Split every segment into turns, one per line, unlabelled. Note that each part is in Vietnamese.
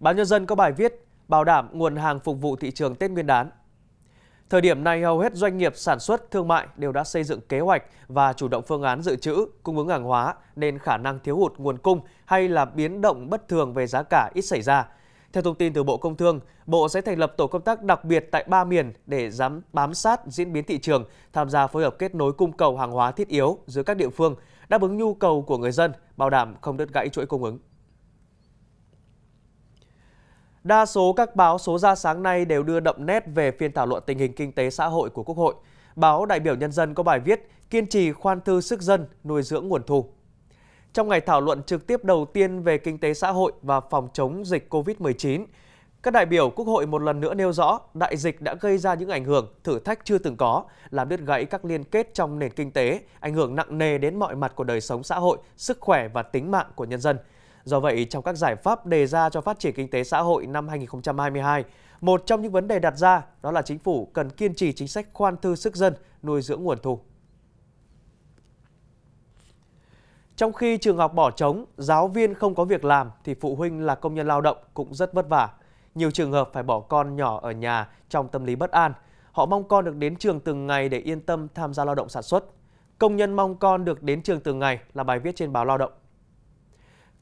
Báo Nhân dân có bài viết bảo đảm nguồn hàng phục vụ thị trường Tết Nguyên đán. Thời điểm này hầu hết doanh nghiệp sản xuất thương mại đều đã xây dựng kế hoạch và chủ động phương án dự trữ, cung ứng hàng hóa nên khả năng thiếu hụt nguồn cung hay là biến động bất thường về giá cả ít xảy ra. Theo thông tin từ Bộ Công Thương, Bộ sẽ thành lập tổ công tác đặc biệt tại ba miền để giám bám sát diễn biến thị trường, tham gia phối hợp kết nối cung cầu hàng hóa thiết yếu giữa các địa phương, đáp ứng nhu cầu của người dân, bảo đảm không đứt gãy chuỗi cung ứng. Đa số các báo số ra sáng nay đều đưa đậm nét về phiên thảo luận tình hình kinh tế xã hội của Quốc hội. Báo đại biểu nhân dân có bài viết Kiên trì khoan thư sức dân, nuôi dưỡng nguồn thu. Trong ngày thảo luận trực tiếp đầu tiên về kinh tế xã hội và phòng chống dịch COVID-19, các đại biểu Quốc hội một lần nữa nêu rõ đại dịch đã gây ra những ảnh hưởng, thử thách chưa từng có, làm đứt gãy các liên kết trong nền kinh tế, ảnh hưởng nặng nề đến mọi mặt của đời sống xã hội, sức khỏe và tính mạng của nhân dân – Do vậy, trong các giải pháp đề ra cho phát triển kinh tế xã hội năm 2022, một trong những vấn đề đặt ra đó là chính phủ cần kiên trì chính sách khoan thư sức dân, nuôi dưỡng nguồn thu. Trong khi trường học bỏ trống, giáo viên không có việc làm thì phụ huynh là công nhân lao động cũng rất vất vả. Nhiều trường hợp phải bỏ con nhỏ ở nhà trong tâm lý bất an. Họ mong con được đến trường từng ngày để yên tâm tham gia lao động sản xuất. Công nhân mong con được đến trường từng ngày là bài viết trên báo Lao động.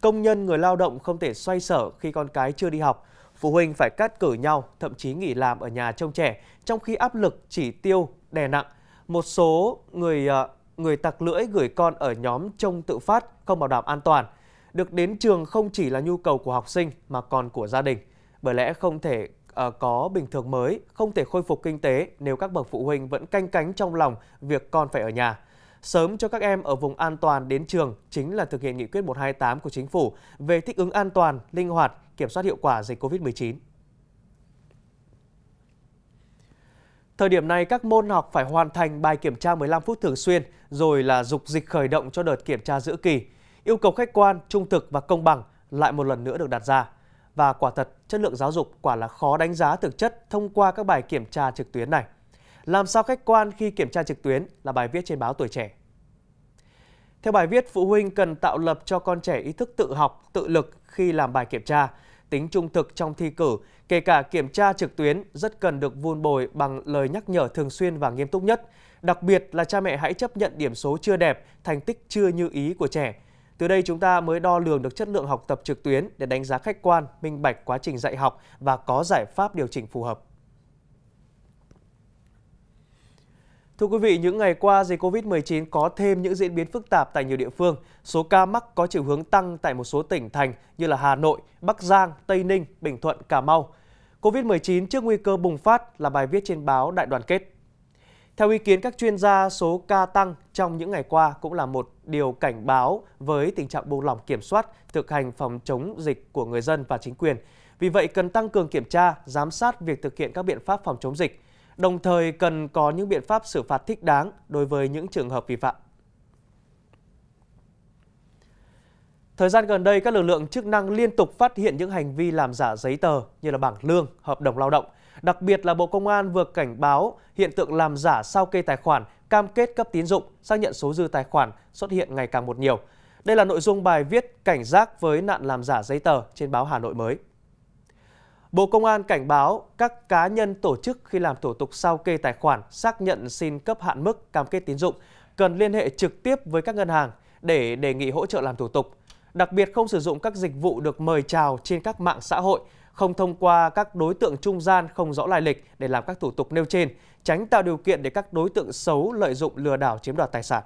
Công nhân người lao động không thể xoay sở khi con cái chưa đi học. Phụ huynh phải cắt cử nhau, thậm chí nghỉ làm ở nhà trông trẻ, trong khi áp lực chỉ tiêu đè nặng. Một số người ờ, người tặc lưỡi gửi con ở nhóm trông tự phát không bảo đảm an toàn. Được đến trường không chỉ là nhu cầu của học sinh mà còn của gia đình. Bởi lẽ không thể uh, có bình thường mới, không thể khôi phục kinh tế nếu các bậc phụ huynh vẫn canh cánh trong lòng việc con phải ở nhà sớm cho các em ở vùng an toàn đến trường chính là thực hiện nghị quyết 128 của chính phủ về thích ứng an toàn, linh hoạt, kiểm soát hiệu quả dịch COVID-19. Thời điểm này, các môn học phải hoàn thành bài kiểm tra 15 phút thường xuyên, rồi là dục dịch khởi động cho đợt kiểm tra giữa kỳ. Yêu cầu khách quan, trung thực và công bằng lại một lần nữa được đặt ra. Và quả thật, chất lượng giáo dục quả là khó đánh giá thực chất thông qua các bài kiểm tra trực tuyến này. Làm sao khách quan khi kiểm tra trực tuyến là bài viết trên báo Tuổi Trẻ. Theo bài viết, phụ huynh cần tạo lập cho con trẻ ý thức tự học, tự lực khi làm bài kiểm tra. Tính trung thực trong thi cử, kể cả kiểm tra trực tuyến rất cần được vun bồi bằng lời nhắc nhở thường xuyên và nghiêm túc nhất. Đặc biệt là cha mẹ hãy chấp nhận điểm số chưa đẹp, thành tích chưa như ý của trẻ. Từ đây chúng ta mới đo lường được chất lượng học tập trực tuyến để đánh giá khách quan, minh bạch quá trình dạy học và có giải pháp điều chỉnh phù hợp. Thưa quý vị, những ngày qua dịch Covid-19 có thêm những diễn biến phức tạp tại nhiều địa phương. Số ca mắc có chiều hướng tăng tại một số tỉnh thành như là Hà Nội, Bắc Giang, Tây Ninh, Bình Thuận, Cà Mau. Covid-19 trước nguy cơ bùng phát là bài viết trên báo Đại đoàn kết. Theo ý kiến các chuyên gia, số ca tăng trong những ngày qua cũng là một điều cảnh báo với tình trạng buông lỏng kiểm soát, thực hành phòng chống dịch của người dân và chính quyền. Vì vậy, cần tăng cường kiểm tra, giám sát việc thực hiện các biện pháp phòng chống dịch – đồng thời cần có những biện pháp xử phạt thích đáng đối với những trường hợp vi phạm. Thời gian gần đây, các lực lượng chức năng liên tục phát hiện những hành vi làm giả giấy tờ như là bảng lương, hợp đồng lao động. Đặc biệt là Bộ Công an vừa cảnh báo hiện tượng làm giả sao kê tài khoản, cam kết cấp tín dụng, xác nhận số dư tài khoản xuất hiện ngày càng một nhiều. Đây là nội dung bài viết cảnh giác với nạn làm giả giấy tờ trên báo Hà Nội mới. Bộ Công an cảnh báo các cá nhân tổ chức khi làm thủ tục sao kê tài khoản xác nhận xin cấp hạn mức cam kết tín dụng cần liên hệ trực tiếp với các ngân hàng để đề nghị hỗ trợ làm thủ tục. Đặc biệt không sử dụng các dịch vụ được mời chào trên các mạng xã hội, không thông qua các đối tượng trung gian không rõ lai lịch để làm các thủ tục nêu trên, tránh tạo điều kiện để các đối tượng xấu lợi dụng lừa đảo chiếm đoạt tài sản.